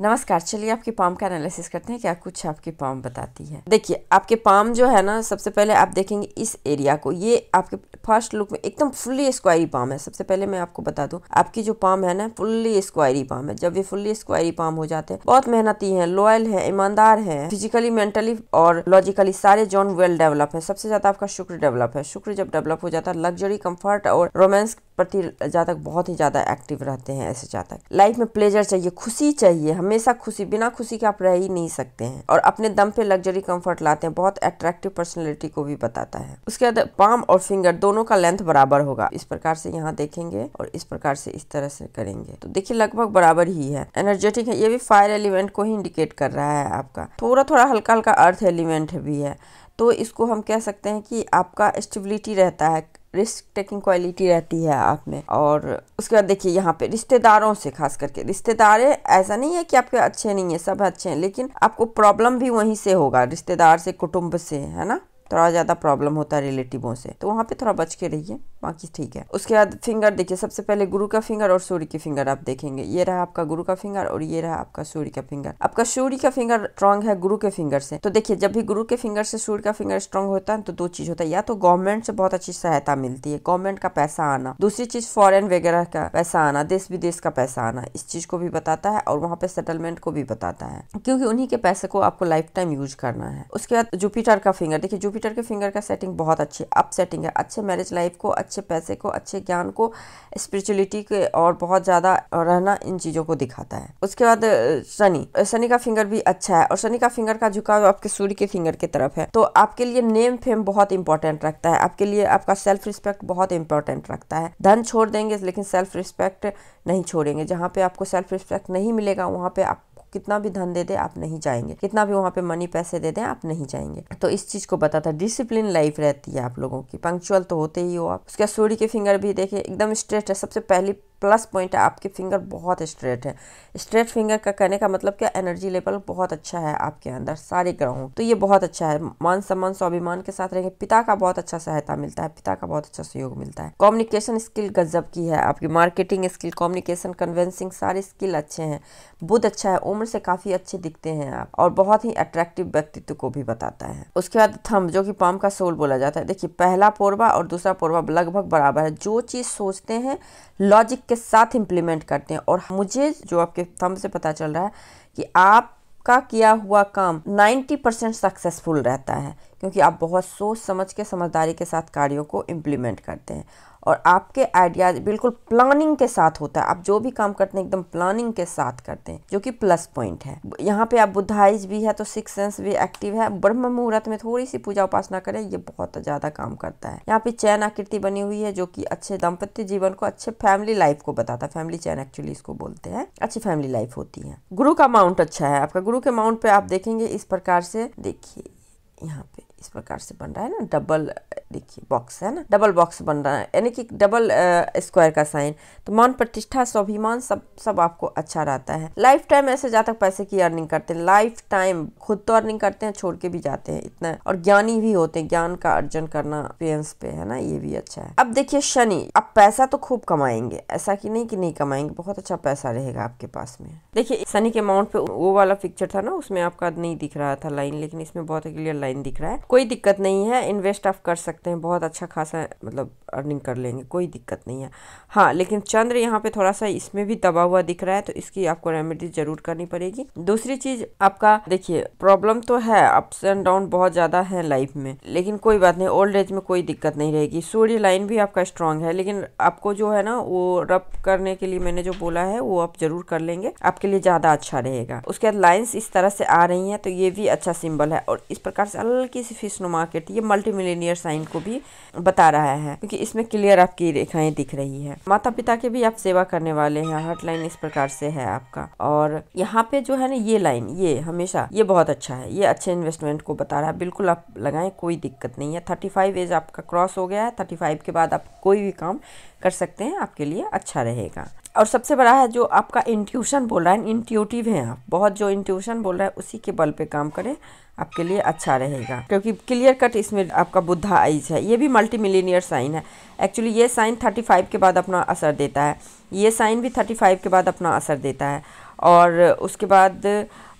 नमस्कार चलिए आपके पाम का एनालिसिस करते हैं क्या कुछ आपके पाम बताती है देखिए आपके पाम जो है ना सबसे पहले आप देखेंगे इस एरिया को ये आपके फर्स्ट लुक में एकदम फुल्ली स्क्वायरी पाम है सबसे पहले मैं आपको बता दूं आपकी जो पाम है ना फुल्ली स्क्वायरी पाम है जब ये फुल्ली स्क्वायरी पाम हो जाते हैं बहुत मेहनती है लॉयल है ईमानदार है फिजिकली मेंटली और लॉजिकली सारे जोन वेल डेवलप है सबसे ज्यादा आपका शुक्र डेवलप है शुक्र जब डेवलप हो जाता है लग्जरी कम्फर्ट और रोमांस प्रति जातक बहुत ही ज्यादा एक्टिव रहते हैं ऐसे जातक लाइफ में प्लेजर चाहिए खुशी चाहिए हमेशा खुशी बिना खुशी के आप रह ही नहीं सकते हैं और अपने दम पे लग्जरी कंफर्ट लाते हैं बहुत अट्रैक्टिव पर्सनैलिटी को भी बताता है उसके बाद पाम और फिंगर दोनों का लेंथ बराबर होगा इस प्रकार से यहाँ देखेंगे और इस प्रकार से इस तरह से करेंगे तो देखिए लगभग बराबर ही है एनर्जेटिक है ये भी फायर एलिमेंट को ही इंडिकेट कर रहा है आपका थोड़ा थोड़ा हल्का हल्का अर्थ एलिमेंट भी है तो इसको हम कह सकते हैं कि आपका स्टेबिलिटी रहता है रिस्क टेकिंग क्वालिटी रहती है आप में और उसके बाद देखिए यहाँ पे रिश्तेदारों से खास करके रिश्तेदार ऐसा नहीं है कि आपके अच्छे नहीं है सब अच्छे हैं लेकिन आपको प्रॉब्लम भी वहीं से होगा रिश्तेदार से कुटुंब से है ना थोड़ा ज़्यादा प्रॉब्लम होता है रिलेटिवों से तो वहाँ पे थोड़ा बच के रहिए बाकी ठीक है उसके बाद फिंगर देखिए सबसे पहले गुरु का फिंगर और सूर्य की फिंगर आप देखेंगे ये रहा आपका गुरु का फिंगर और ये रहा आपका सूर्य का फिंगर आपका सूर्य का फिंगर स्ट्रांग है गुरु के फिंगर से तो देखिए जब भी गुरु के फिंगर से सूर्य का फिंगर स्ट्रांग होता है तो दो चीज होता है या तो गवर्नमेंट से बहुत अच्छी सहायता मिलती है गवर्नमेंट का पैसा आना दूसरी चीज फॉरन वगैरह का पैसा आना देश विदेश का पैसा आना इस चीज को भी बताता है और वहाँ पे सेटलमेंट को भी बताता है क्योंकि उन्हीं के पैसे को आपको लाइफ टाइम यूज करना है उसके बाद जुपिटर का फिंगर देखिए जुपिटर जुपिटर के फिंगर का सेटिंग बहुत अच्छी अप सेटिंग है अच्छे मैरिज लाइफ को अच्छे पैसे को अच्छे ज्ञान को स्पिरिचुअलिटी के और बहुत ज़्यादा रहना इन चीज़ों को दिखाता है उसके बाद शनि शनि का फिंगर भी अच्छा है और शनि का फिंगर का झुकाव आपके सूर्य के फिंगर की तरफ है तो आपके लिए नेम फेम बहुत इंपॉर्टेंट रखता है आपके लिए आपका सेल्फ रिस्पेक्ट बहुत इंपॉर्टेंट रखता है धन छोड़ देंगे लेकिन सेल्फ रिस्पेक्ट नहीं छोड़ेंगे जहाँ पे आपको सेल्फ रिस्पेक्ट नहीं मिलेगा वहाँ पे आप कितना भी धन दे दे आप नहीं जाएंगे कितना भी वहाँ पे मनी पैसे दे दें आप नहीं जाएंगे तो इस चीज को बताता है डिसिप्लिन लाइफ रहती है आप लोगों की पंक्चुअल तो होते ही हो आप उसके सूर्य के फिंगर भी देखे एकदम स्ट्रेट है सबसे पहली प्लस पॉइंट है आपके फिंगर बहुत स्ट्रेट है स्ट्रेट फिंगर का कहने का मतलब क्या एनर्जी लेवल बहुत अच्छा है आपके अंदर सारे ग्रहों तो ये बहुत अच्छा है मान सम्मान स्वाभिमान के साथ रहेंगे पिता का बहुत अच्छा सहायता मिलता है पिता का बहुत अच्छा सहयोग मिलता है कम्युनिकेशन स्किल गजब की है आपकी मार्केटिंग स्किल कम्युनिकेशन कन्वेंसिंग सारे स्किल अच्छे हैं बुद्ध अच्छा है ओम ग्लैमर से काफ़ी अच्छे दिखते हैं आप और बहुत ही अट्रैक्टिव व्यक्तित्व को भी बताता है उसके बाद थम जो कि पाम का सोल बोला जाता है देखिए पहला पोरवा और दूसरा पोरवा लगभग बराबर है जो चीज़ सोचते हैं लॉजिक के साथ इम्प्लीमेंट करते हैं और मुझे जो आपके थम से पता चल रहा है कि आप का किया हुआ काम 90 परसेंट सक्सेसफुल रहता है क्योंकि आप बहुत सोच समझ के समझदारी के साथ कार्यों को इम्प्लीमेंट करते हैं और आपके आइडियाज़ बिल्कुल प्लानिंग के साथ होता है आप जो भी काम करते हैं एकदम प्लानिंग के साथ करते हैं जो कि प्लस पॉइंट है यहाँ पे आप बुद्धाइज भी है तो सिक्स सेंस भी एक्टिव है ब्रह्म मुहूर्त में थोड़ी सी पूजा उपासना करें ये बहुत ज़्यादा काम करता है यहाँ पे चैन आकृति बनी हुई है जो की अच्छे दाम्पत्य जीवन को अच्छे फैमिली लाइफ को बताता है फैमिली चैन एक्चुअली इसको बोलते हैं अच्छी फैमिली लाइफ होती है गुरु का माउंट अच्छा है आपका गुरु के माउंट पे आप देखेंगे इस प्रकार से देखिए यहाँ पे इस प्रकार से बन रहा है ना डबल देखिए बॉक्स है ना डबल बॉक्स बन रहा है यानी कि डबल स्क्वायर का साइन तो मान प्रतिष्ठा स्वाभिमान सब सब आपको अच्छा रहता है लाइफ टाइम ऐसे जहाँ तक पैसे की अर्निंग करते हैं लाइफ टाइम खुद तो अर्निंग करते हैं छोड़ के भी जाते हैं इतना और ज्ञानी भी होते हैं ज्ञान का अर्जन करना पेरेंट्स पे है ना ये भी अच्छा है अब देखिए शनि अब पैसा तो खूब कमाएंगे ऐसा की नहीं की नहीं कमाएंगे बहुत अच्छा पैसा रहेगा आपके पास में देखिए शनि के अमाउंट पे वो वाला पिक्चर था ना उसमें आपका नहीं दिख रहा था लाइन लेकिन इसमें बहुत क्लियर लाइन दिख रहा है कोई दिक्कत नहीं है इन्वेस्ट आप कर सकते हैं बहुत अच्छा खासा मतलब अर्निंग कर लेंगे कोई दिक्कत नहीं है हाँ लेकिन चंद्र यहाँ पे थोड़ा सा इसमें भी दबा हुआ दिख रहा है तो इसकी आपको रेमेडी जरूर करनी पड़ेगी दूसरी चीज आपका देखिए प्रॉब्लम तो है अप्स एंड डाउन बहुत ज्यादा है लाइफ में लेकिन कोई बात नहीं ओल्ड एज में कोई दिक्कत नहीं रहेगी सूर्य लाइन भी आपका स्ट्रांग है लेकिन आपको जो है ना वो रब करने के लिए मैंने जो बोला है वो आप जरूर कर लेंगे आपके लिए ज्यादा अच्छा रहेगा उसके बाद लाइन्स इस तरह से आ रही है तो ये भी अच्छा सिंबल है और इस प्रकार से हल्की सी फिश मार्केट ये मल्टी मिलीनियर साइन को भी बता रहा है क्योंकि इसमें क्लियर आपकी रेखाएं दिख रही है माता पिता के भी आप सेवा करने वाले हैं लाइन इस प्रकार से है आपका और यहाँ पे जो है ना ये लाइन ये हमेशा ये बहुत अच्छा है ये अच्छे इन्वेस्टमेंट को बता रहा है बिल्कुल आप लगाए कोई दिक्कत नहीं है थर्टी फाइव एज आपका क्रॉस हो गया है थर्टी फाइव के बाद आप कोई भी काम कर सकते हैं आपके लिए अच्छा रहेगा और सबसे बड़ा है जो आपका इंट्यूशन बोल रहा है इंट्यूटिव है आप बहुत जो इंट्यूशन बोल रहा है उसी के बल पे काम करें आपके लिए अच्छा रहेगा क्योंकि क्लियर कट इसमें आपका बुद्धा आइज है ये भी मल्टी मिलीनियर साइन है एक्चुअली ये साइन 35 के बाद अपना असर देता है ये साइन भी 35 के बाद अपना असर देता है और उसके बाद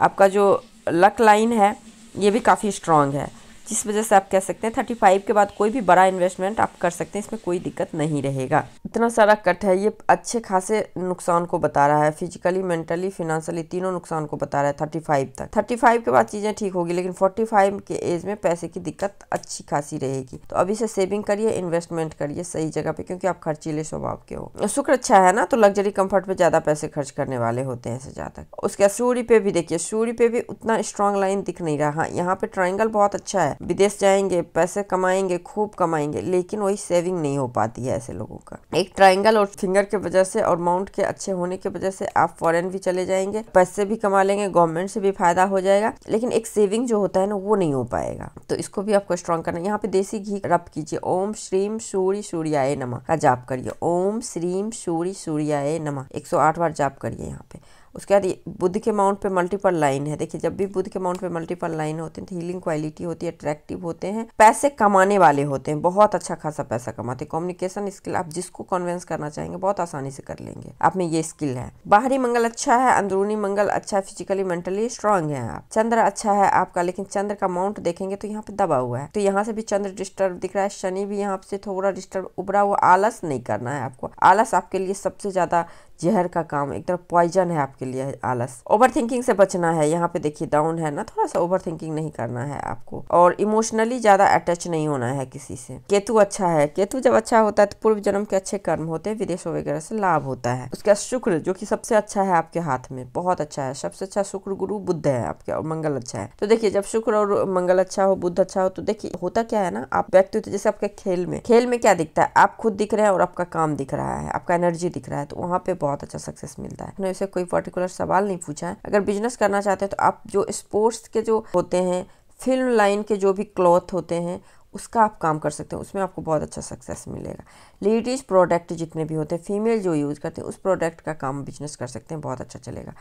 आपका जो लक लाइन है ये भी काफ़ी स्ट्रॉन्ग है जिस वजह से आप कह सकते हैं थर्टी फाइव के बाद कोई भी बड़ा इन्वेस्टमेंट आप कर सकते हैं इसमें कोई दिक्कत नहीं रहेगा इतना सारा कट है ये अच्छे खासे नुकसान को बता रहा है फिजिकली मेंटली फिनेंशियली तीनों नुकसान को बता रहा है थर्टी फाइव तक थर्टी फाइव के बाद चीज़ें ठीक होगी लेकिन फोर्टी फाइव के एज में पैसे की दिक्कत अच्छी खासी रहेगी तो अभी से सेविंग करिए इन्वेस्टमेंट करिए सही जगह पे क्योंकि आप खर्चीले स्वभाव के हो शुक्र अच्छा है ना तो लग्जरी कंफर्ट पे ज़्यादा पैसे खर्च करने वाले होते हैं ज़्यादा उसके बाद पे भी देखिए सूर्य पे भी उतना स्ट्रांग लाइन दिख नहीं रहा हाँ, यहाँ पे ट्राइंगल बहुत अच्छा है है विदेश जाएंगे पैसे कमाएंगे खूब कमाएंगे लेकिन वही सेविंग नहीं हो पाती है ऐसे लोगों का एक ट्राइंगल और फिंगर के वजह से और माउंट के अच्छे होने की वजह से आप फॉरेन भी चले जाएंगे पैसे भी कमा लेंगे गवर्नमेंट से भी फायदा हो जाएगा लेकिन एक सेविंग जो होता है ना वो नहीं हो पाएगा तो इसको भी आपको स्ट्रॉन्ग करना यहाँ पे देसी घी रब कीजिए ओम श्रीम सूर्य सूर्याय नमा का जाप करिए ओम श्रीम सूर्य सूर्याय नमा एक बार जाप करिए यहाँ पे उसके बाद बुद्ध के माउंट पे मल्टीपल लाइन है देखिए जब भी बुद्ध के माउंट पे मल्टीपल लाइन होते हैं तो हीलिंग क्वालिटी होती है अट्रैक्टिव होते हैं पैसे कमाने वाले होते हैं बहुत अच्छा खासा पैसा कमाते हैं कम्युनिकेशन स्किल आप जिसको कन्वेंस करना चाहेंगे बहुत आसानी से कर लेंगे आप में ये स्किल है बाहरी मंगल अच्छा है अंदरूनी मंगल अच्छा है फिजिकली मेंटली स्ट्रांग है आप चंद्र अच्छा है आपका लेकिन चंद्र का माउंट देखेंगे तो यहाँ पे दबा हुआ है तो यहाँ से भी चंद्र डिस्टर्ब दिख रहा है शनि भी यहाँ से थोड़ा डिस्टर्ब उभरा हुआ आलस नहीं करना है आपको आलस आपके लिए सबसे ज्यादा जहर का काम एक तरह पॉइजन है आपके लिए आलस ओवर थिंकिंग से बचना है यहाँ पे देखिए डाउन है ना थोड़ा सा ओवर थिंकिंग नहीं करना है आपको और इमोशनली ज्यादा अटैच नहीं होना है किसी से केतु अच्छा है केतु जब अच्छा होता है तो पूर्व जन्म के अच्छे कर्म होते हैं विदेशों वगैरह से लाभ होता है उसके शुक्र जो की सबसे अच्छा है आपके हाथ में बहुत अच्छा है सबसे अच्छा शुक्र गुरु बुद्ध है आपके और मंगल अच्छा है तो देखिये जब शुक्र और मंगल अच्छा हो बुद्ध अच्छा हो तो देखिए होता क्या है ना आप व्यक्तित्व जैसे आपके खेल में खेल में क्या दिखता है आप खुद दिख रहे हैं और आपका काम दिख रहा है आपका एनर्जी दिख रहा है तो वहाँ पे बहुत अच्छा सक्सेस मिलता है उन्होंने उसे कोई पर्टिकुलर सवाल नहीं पूछा है अगर बिजनेस करना चाहते हैं तो आप जो स्पोर्ट्स के जो होते हैं फिल्म लाइन के जो भी क्लॉथ होते हैं उसका आप काम कर सकते हैं उसमें आपको बहुत अच्छा सक्सेस मिलेगा लेडीज़ प्रोडक्ट जितने भी होते हैं फीमेल जो यूज़ करते हैं उस प्रोडक्ट का काम बिजनेस कर सकते हैं बहुत अच्छा चलेगा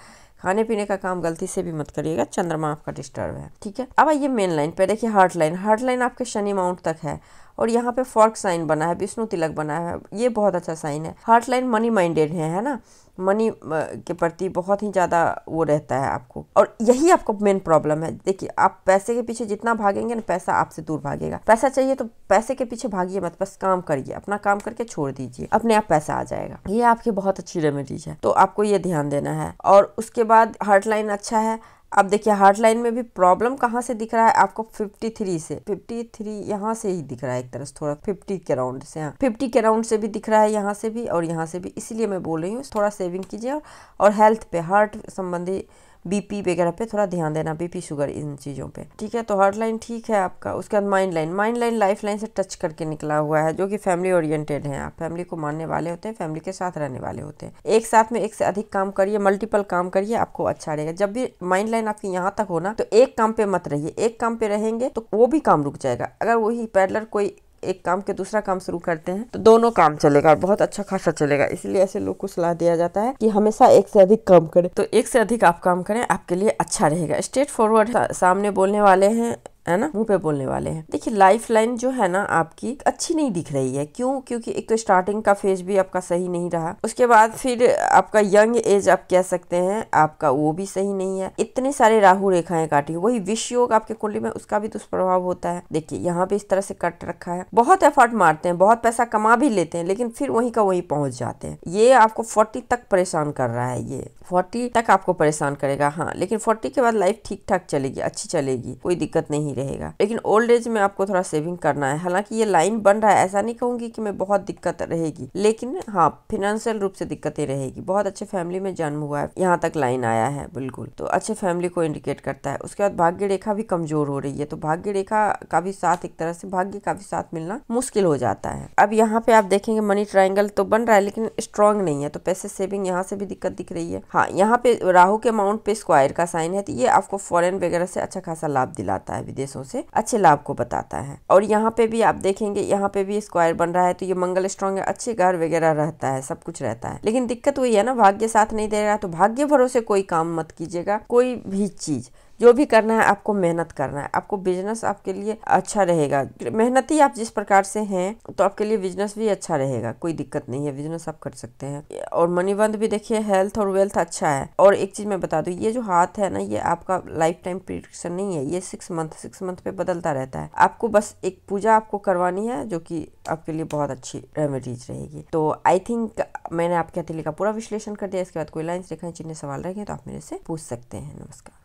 खाने पीने का काम गलती से भी मत करिएगा चंद्रमा आपका डिस्टर्ब है ठीक है अब आइए मेन लाइन पर देखिए हार्ट लाइन हार्ट लाइन आपके शनि माउंट तक है और यहाँ पे फॉर्क साइन बना है विष्णु तिलक बना है ये बहुत अच्छा साइन है हार्ट लाइन मनी माइंडेड है है ना मनी के प्रति बहुत ही ज़्यादा वो रहता है आपको और यही आपको मेन प्रॉब्लम है देखिए आप पैसे के पीछे जितना भागेंगे ना पैसा आपसे दूर भागेगा पैसा चाहिए तो पैसे के पीछे भागिए मत बस काम करिए अपना काम करके छोड़ दीजिए अपने आप पैसा आ जाएगा ये आपकी बहुत अच्छी रेमेडीज है तो आपको ये ध्यान देना है और उसके बाद हार्ट लाइन अच्छा है अब देखिए हार्ट लाइन में भी प्रॉब्लम कहाँ से दिख रहा है आपको 53 से 53 यहाँ से ही दिख रहा है एक तरह से थोड़ा 50 के राउंड से हाँ 50 के राउंड से भी दिख रहा है यहाँ से भी और यहाँ से भी इसलिए मैं बोल रही हूँ थोड़ा सेविंग कीजिए और हेल्थ पे हार्ट संबंधी बीपी वगैरह पे थोड़ा ध्यान देना बीपी शुगर इन चीज़ों पे ठीक है तो हार्ट लाइन ठीक है आपका उसके बाद mind line mind line life line से टच करके निकला हुआ है जो कि फैमिली ओरिएंटेड है आप फैमिली को मानने वाले होते हैं फैमिली के साथ रहने वाले होते हैं एक साथ में एक से अधिक काम करिए मल्टीपल काम करिए आपको अच्छा रहेगा जब भी माइंड लाइन आपकी यहाँ तक होना तो एक काम पे मत रहिए एक काम पे रहेंगे तो वो भी काम रुक जाएगा अगर वही पैडलर कोई एक काम के दूसरा काम शुरू करते हैं तो दोनों काम चलेगा और बहुत अच्छा खासा चलेगा इसलिए ऐसे लोग को सलाह दिया जाता है कि हमेशा एक से अधिक काम करें तो एक से अधिक आप काम करें आपके लिए अच्छा रहेगा स्ट्रेट फॉरवर्ड सामने बोलने वाले हैं है ना मुंह पे बोलने वाले हैं देखिए लाइफ लाइन जो है ना आपकी अच्छी नहीं दिख रही है क्यों क्योंकि एक तो स्टार्टिंग का फेज भी आपका सही नहीं रहा उसके बाद फिर आपका यंग एज आप कह सकते हैं आपका वो भी सही नहीं है इतने सारे राहु रेखाएं काटी वही विष योग आपके कुंडली में उसका भी दुष्प्रभाव होता है देखिए यहाँ पे इस तरह से कट रखा है बहुत एफर्ट मारते हैं बहुत पैसा कमा भी लेते हैं लेकिन फिर वही का वही पहुंच जाते हैं ये आपको फोर्टी तक परेशान कर रहा है ये फोर्टी तक आपको परेशान करेगा हाँ लेकिन फोर्टी के बाद लाइफ ठीक ठाक चलेगी अच्छी चलेगी कोई दिक्कत नहीं रहेगा लेकिन ओल्ड एज में आपको थोड़ा सेविंग करना है हालांकि ये लाइन बन रहा है ऐसा नहीं कहूंगी कि मैं बहुत दिक्कत रहेगी लेकिन हाँ फिनेंशियल रूप से दिक्कतें रहेगी बहुत अच्छे फैमिली में जन्म हुआ है यहाँ तक लाइन आया है बिल्कुल तो अच्छे फैमिली को इंडिकेट करता है उसके बाद भाग्य रेखा भी कमजोर हो रही है तो भाग्य रेखा का भी साथ एक तरह से भाग्य का भी साथ मिलना मुश्किल हो जाता है अब यहाँ पे आप देखेंगे मनी ट्राइंगल तो बन रहा है लेकिन स्ट्रांग नहीं है तो पैसे सेविंग यहाँ से भी दिक्कत दिख रही है हाँ यहाँ पे राहु के अमाउंट पे स्क्वायर का साइन है तो ये आपको फॉरेन वगैरह से अच्छा खासा लाभ दिलाता है विदेशों से अच्छे लाभ को बताता है और यहाँ पे भी आप देखेंगे यहाँ पे भी स्क्वायर बन रहा है तो ये मंगल स्ट्रॉन्ग है अच्छे घर वगैरह रहता है सब कुछ रहता है लेकिन दिक्कत वही है ना भाग्य साथ नहीं दे रहा तो भाग्य भरोसे कोई काम मत कीजिएगा कोई भी चीज़ जो भी करना है आपको मेहनत करना है आपको बिजनेस आपके लिए अच्छा रहेगा मेहनती आप जिस प्रकार से हैं तो आपके लिए बिजनेस भी अच्छा रहेगा कोई दिक्कत नहीं है बिजनेस आप कर सकते हैं और मनीबंद भी देखिए हेल्थ और वेल्थ अच्छा है और एक चीज मैं बता दू ये जो हाथ है ना ये आपका लाइफ टाइम प्रिडिक्शन नहीं है ये सिक्स मंथ सिक्स मंथ पे बदलता रहता है आपको बस एक पूजा आपको करवानी है जो की आपके लिए बहुत अच्छी रेमेडीज रहेगी तो आई थिंक मैंने आपके हथेली का पूरा विश्लेषण कर दिया इसके बाद कोई लाइन रेखाएं चिन्ह सवाल रहेंगे तो आप मेरे से पूछ सकते हैं नमस्कार